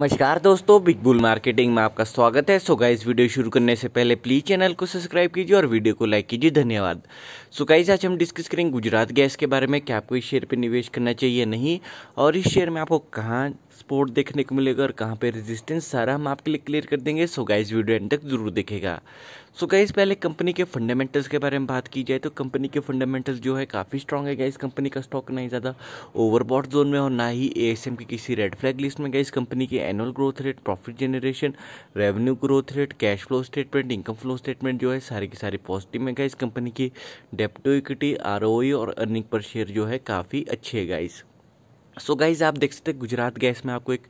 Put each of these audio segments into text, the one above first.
नमस्कार दोस्तों big bull marketing में आपका स्वागत है सो गाइज वीडियो शुरू करने से पहले प्लीज चैनल को सब्सक्राइब कीजिए और वीडियो को लाइक कीजिए धन्यवाद सो गाइज आज हम डिस्कस करेंगे गुजरात गैस के बारे में क्या आपको इस शेयर पर निवेश करना चाहिए नहीं और इस शेयर में आपको कहाँ स्पोर्ट देखने को मिलेगा और कहाँ पे रेजिस्टेंस सारा हम आपके लिए क्लियर कर देंगे सो गाइस वीडियो एंड तक जरूर देखेगा सो गाइस पहले कंपनी के फंडामेंटल्स के बारे में बात की जाए तो कंपनी के फंडामेंटल्स जो है काफ़ी स्ट्रॉग है गाइस कंपनी का स्टॉक ना ही ज़्यादा ओवरबॉड जोन में और ना ही ए की किसी रेड फ्लैग लिस्ट में गाइस कंपनी की annual growth rate profit generation revenue growth rate cash flow statement income flow statement जो है सारे की सारी पॉजिटिव में गाइस कंपनी की डेप्टो इक्विटी आर और अर्निंग पर शेयर जो है काफ़ी अच्छे है गाइस सो so गाइज़ आप देख सकते हैं गुजरात गैस में आपको एक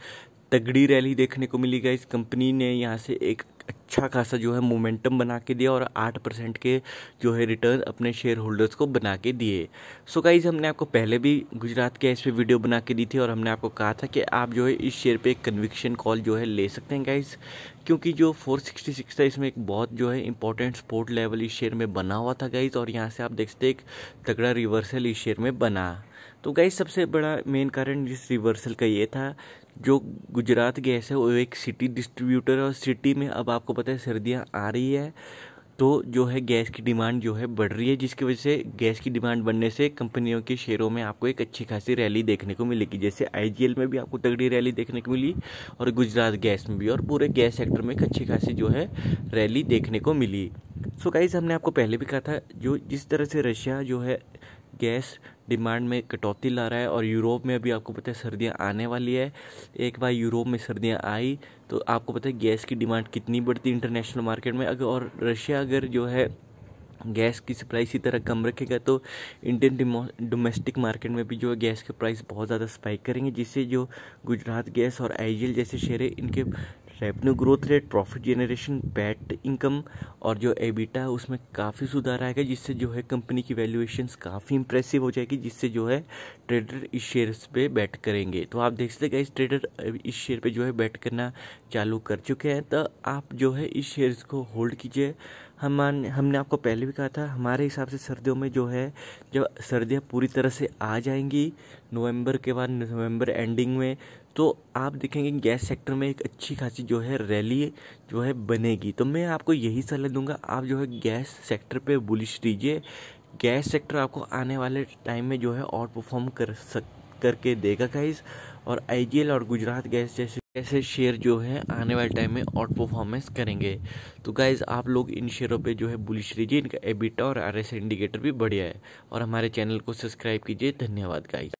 तगड़ी रैली देखने को मिली गाइज कंपनी ने यहाँ से एक अच्छा खासा जो है मोमेंटम बना के दिया और आठ परसेंट के जो है रिटर्न अपने शेयर होल्डर्स को बना के दिए सो गाइज हमने आपको पहले भी गुजरात गैस पर वीडियो बना के दी थी और हमने आपको कहा था कि आप जो है इस शेयर पे एक कन्विक्शन कॉल जो है ले सकते हैं गाइज क्योंकि जो 466 था इसमें एक बहुत जो है इंपॉर्टेंट स्पोर्ट लेवल इस शेयर में बना हुआ था गाइज और यहाँ से आप देख सकते एक तगड़ा रिवर्सल इस शेयर में बना तो गाइस सबसे बड़ा मेन कारण जिस रिवर्सल का ये था जो गुजरात गैस है वो एक सिटी डिस्ट्रीब्यूटर है और सिटी में अब आपको पता है सर्दियाँ आ रही है तो जो है गैस की डिमांड जो है बढ़ रही है जिसकी वजह से गैस की डिमांड बढ़ने से कंपनियों के शेयरों में आपको एक अच्छी खासी रैली देखने को मिलेगी जैसे आई में भी आपको तगड़ी रैली देखने को मिली और गुजरात गैस में भी और पूरे गैस सेक्टर में एक अच्छी खासी जो है रैली देखने को मिली सो so गाइज हमने आपको पहले भी कहा था जो जिस तरह से रशिया जो है गैस डिमांड में कटौती ला रहा है और यूरोप में अभी आपको पता है सर्दियाँ आने वाली है एक बार यूरोप में सर्दियाँ आई तो आपको पता है गैस की डिमांड कितनी बढ़ती इंटरनेशनल मार्केट में अगर और रशिया अगर जो है गैस की सप्लाई इसी तरह कम रखेगा तो इंडियन डोमेस्टिक मार्केट में भी जो है गैस के प्राइस बहुत ज़्यादा स्पाइक करेंगे जिससे जो गुजरात गैस और आई जैसे शेयर है इनके revenue growth rate profit generation PAT income और जो एबिटा है उसमें काफ़ी सुधार आएगा जिससे जो है कंपनी की वैल्यूएशंस काफ़ी इंप्रेसिव हो जाएगी जिससे जो है ट्रेडर इस शेयर्स पे बैट करेंगे तो आप देख सकते हैं इस ट्रेडर इस शेयर पे जो है बैट करना चालू कर चुके हैं तो आप जो है इस शेयर्स को होल्ड कीजिए हम हमने आपको पहले भी कहा था हमारे हिसाब से सर्दियों में जो है जब सर्दियाँ पूरी तरह से आ जाएंगी नवंबर के बाद नवंबर एंडिंग में तो आप देखेंगे गैस सेक्टर में एक अच्छी खासी जो है रैली जो है बनेगी तो मैं आपको यही सलाह दूंगा आप जो है गैस सेक्टर पे बुलिश दीजिए गैस सेक्टर आपको आने वाले टाइम में जो है और परफॉर्म कर सक करके देगा गाइज और आई और गुजरात गैस जैसे ऐसे शेयर जो है आने वाले टाइम में आउट परफॉर्मेंस करेंगे तो गाइज आप लोग इन शेयरों पे जो है बुलिश लीजिए इनका एबिटा और एस इंडिकेटर भी बढ़िया है और हमारे चैनल को सब्सक्राइब कीजिए धन्यवाद गाइज